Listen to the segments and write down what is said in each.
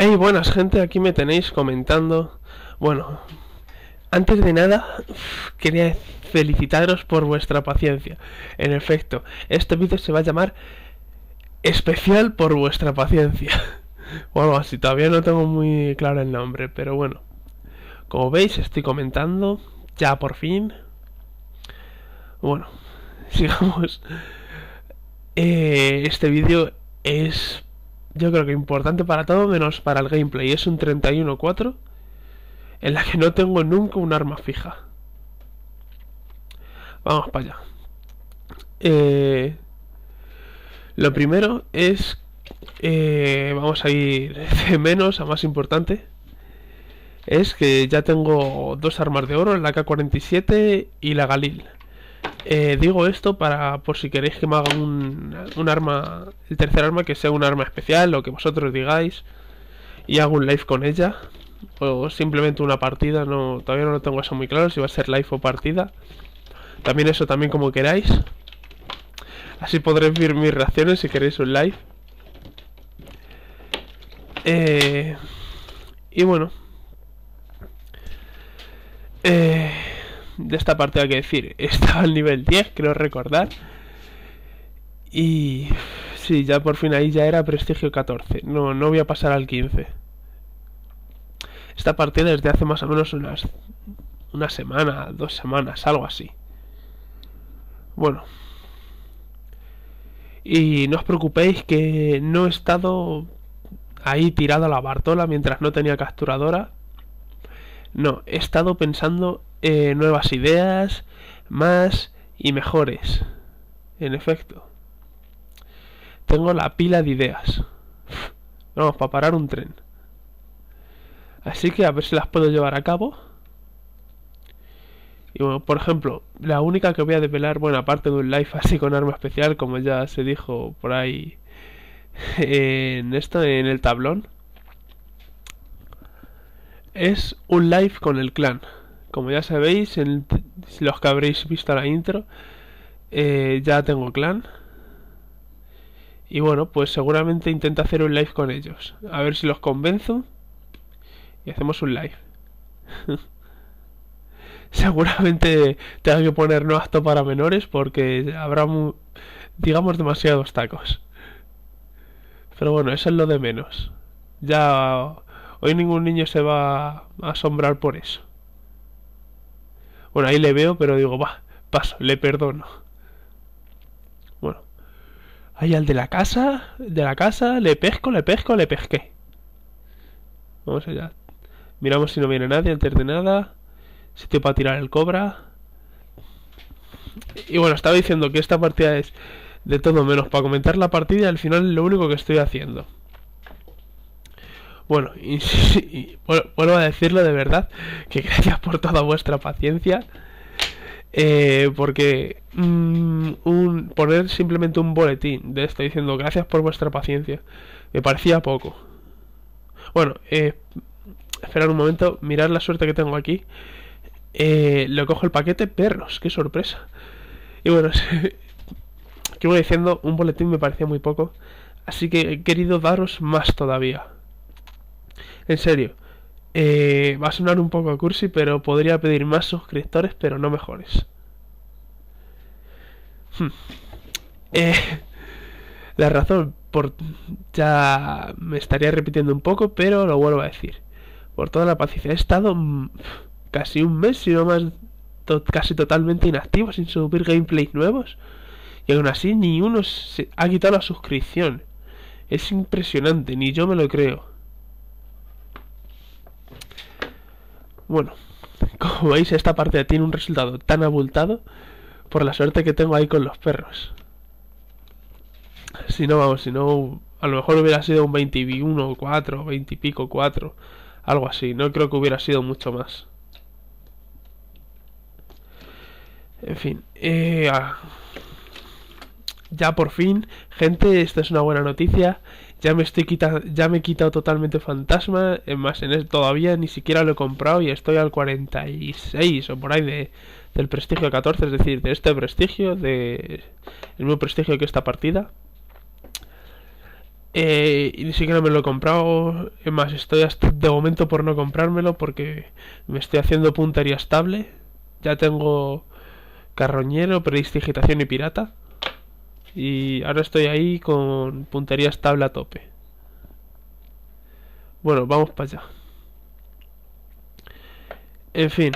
Hey, buenas gente, aquí me tenéis comentando. Bueno, antes de nada, quería felicitaros por vuestra paciencia. En efecto, este vídeo se va a llamar especial por vuestra paciencia. Bueno, si así, todavía no tengo muy claro el nombre, pero bueno. Como veis, estoy comentando, ya por fin. Bueno, sigamos. Eh, este vídeo es yo creo que importante para todo menos para el gameplay. Es un 31-4 en la que no tengo nunca un arma fija. Vamos para allá. Eh, lo primero es... Eh, vamos a ir de menos a más importante. Es que ya tengo dos armas de oro, la K-47 y la Galil. Eh, digo esto para por si queréis que me haga un, un, arma, el tercer arma que sea un arma especial, lo que vosotros digáis, y hago un live con ella, o simplemente una partida, no todavía no lo tengo eso muy claro, si va a ser live o partida. También eso, también como queráis. Así podréis ver mis reacciones si queréis un live. Eh, y bueno. Eh, de esta partida hay que decir, estaba al nivel 10, creo recordar. Y sí, ya por fin ahí ya era prestigio 14. No, no voy a pasar al 15. Esta partida desde hace más o menos unas una semana, dos semanas, algo así. Bueno. Y no os preocupéis que no he estado ahí tirado a la bartola mientras no tenía capturadora. No, he estado pensando eh, nuevas ideas, más y mejores. En efecto. Tengo la pila de ideas. Vamos, para parar un tren. Así que a ver si las puedo llevar a cabo. Y bueno, por ejemplo, la única que voy a develar, bueno, aparte de un live así con arma especial, como ya se dijo por ahí en esto, en el tablón, es un live con el clan. Como ya sabéis, en los que habréis visto la intro, eh, ya tengo clan. Y bueno, pues seguramente intento hacer un live con ellos. A ver si los convenzo. Y hacemos un live. seguramente tenga que poner no acto para menores porque habrá, digamos, demasiados tacos. Pero bueno, eso es lo de menos. Ya hoy ningún niño se va a asombrar por eso. Bueno, ahí le veo, pero digo, va, paso, le perdono. Bueno. Ahí al de la casa, de la casa, le pesco, le pesco, le pesqué. Vamos allá. Miramos si no viene nadie antes de nada. Sitio para tirar el cobra. Y bueno, estaba diciendo que esta partida es de todo menos para comentar la partida. Al final lo único que estoy haciendo. Bueno, y, vuelvo a decirlo de verdad, que gracias por toda vuestra paciencia. Eh, porque mm, poner simplemente un boletín de esto diciendo gracias por vuestra paciencia me parecía poco. Bueno, eh, esperar un momento, mirar la suerte que tengo aquí. Eh, le cojo el paquete, perros, qué sorpresa. Y bueno, que voy diciendo, un boletín me parecía muy poco, así que he querido daros más todavía. En serio, eh, va a sonar un poco cursi, pero podría pedir más suscriptores, pero no mejores. Hmm. Eh, la razón por ya me estaría repitiendo un poco, pero lo vuelvo a decir. Por toda la paciencia. He estado mm, casi un mes, si no más, casi totalmente inactivo, sin subir gameplays nuevos. Y aún así ni uno se ha quitado la suscripción. Es impresionante, ni yo me lo creo. Bueno, como veis, esta parte tiene un resultado tan abultado por la suerte que tengo ahí con los perros. Si no, vamos, si no, a lo mejor hubiera sido un 21, 4, 20 y pico, 4, algo así. No creo que hubiera sido mucho más. En fin, eh, ah. Ya por fin, gente, esta es una buena noticia. Ya me estoy quita ya me he quitado totalmente fantasma. En más, en todavía ni siquiera lo he comprado y estoy al 46 o por ahí de, del prestigio 14, es decir, de este prestigio, de el mismo prestigio que esta partida. Eh, y ni siquiera me lo he comprado. Es más, estoy hasta de momento por no comprármelo porque me estoy haciendo puntería estable. Ya tengo carroñero, Predistigitación y pirata. Y ahora estoy ahí con punterías tabla a tope. Bueno, vamos para allá. En fin.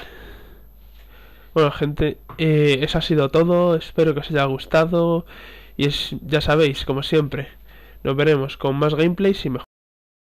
Bueno, gente, eh, eso ha sido todo. Espero que os haya gustado. Y es, ya sabéis, como siempre, nos veremos con más gameplays y mejor.